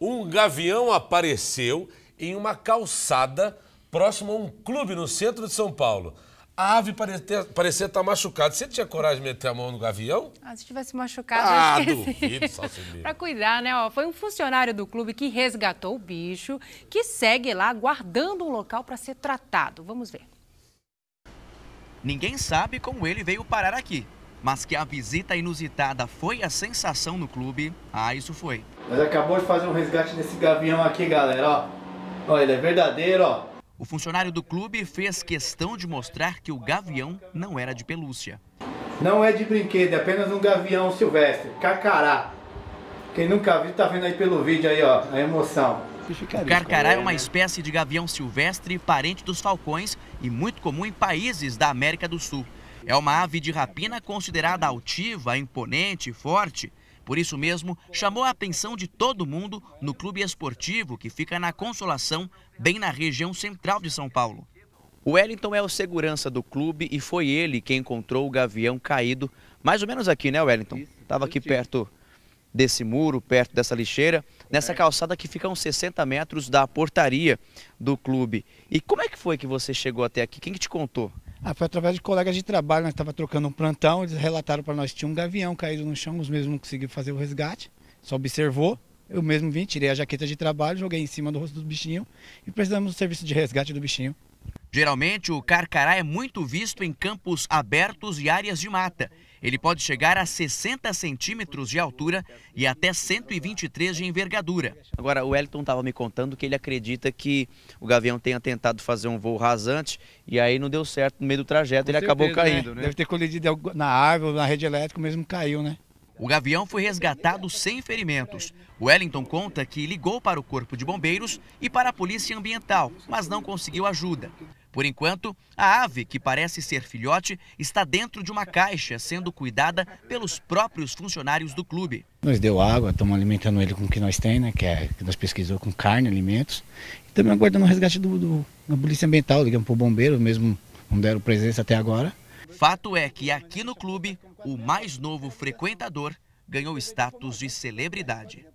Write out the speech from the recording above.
um gavião apareceu em uma calçada próximo a um clube no centro de São Paulo. A ave parecia, parecia estar machucada. Você tinha coragem de meter a mão no gavião? Ah, se tivesse machucado, ah, eu duvido, Para cuidar, né? Ó, foi um funcionário do clube que resgatou o bicho, que segue lá guardando o local para ser tratado. Vamos ver. Ninguém sabe como ele veio parar aqui, mas que a visita inusitada foi a sensação no clube, ah, isso foi. Nós acabou de fazer um resgate desse gavião aqui, galera, ó. ó ele é verdadeiro, ó. O funcionário do clube fez questão de mostrar que o gavião não era de pelúcia. Não é de brinquedo, é apenas um gavião silvestre, cacará. Quem nunca viu tá vendo aí pelo vídeo aí, ó, a emoção. O carcará é né? uma espécie de gavião silvestre parente dos falcões e muito comum em países da América do Sul. É uma ave de rapina considerada altiva, imponente e forte. Por isso mesmo, chamou a atenção de todo mundo no clube esportivo que fica na Consolação, bem na região central de São Paulo. O Wellington é o segurança do clube e foi ele quem encontrou o gavião caído, mais ou menos aqui, né, Wellington? Estava aqui perto desse muro, perto dessa lixeira, nessa calçada que fica a uns 60 metros da portaria do clube. E como é que foi que você chegou até aqui? Quem que te contou? Ah, foi através de colegas de trabalho, nós estávamos trocando um plantão, eles relataram para nós que tinha um gavião caído no chão, os mesmos não conseguiram fazer o resgate, só observou. Eu mesmo vim, tirei a jaqueta de trabalho, joguei em cima do rosto do bichinho e precisamos do serviço de resgate do bichinho. Geralmente, o carcará é muito visto em campos abertos e áreas de mata. Ele pode chegar a 60 centímetros de altura e até 123 de envergadura. Agora, o Wellington estava me contando que ele acredita que o Gavião tenha tentado fazer um voo rasante e aí não deu certo no meio do trajeto, Com ele certeza, acabou né? caindo. Né? Né? Deve ter colidido na árvore, na rede elétrica, mesmo caiu, né? O Gavião foi resgatado sem ferimentos. Wellington conta que ligou para o Corpo de Bombeiros e para a Polícia Ambiental, mas não conseguiu ajuda. Por enquanto, a ave, que parece ser filhote, está dentro de uma caixa, sendo cuidada pelos próprios funcionários do clube. Nós deu água, estamos alimentando ele com o que nós tem, né, que, é, que nós pesquisamos com carne, alimentos. E também aguardando o resgate do, do, da polícia ambiental, ligamos para o bombeiro, mesmo não deram presença até agora. Fato é que aqui no clube, o mais novo frequentador ganhou status de celebridade.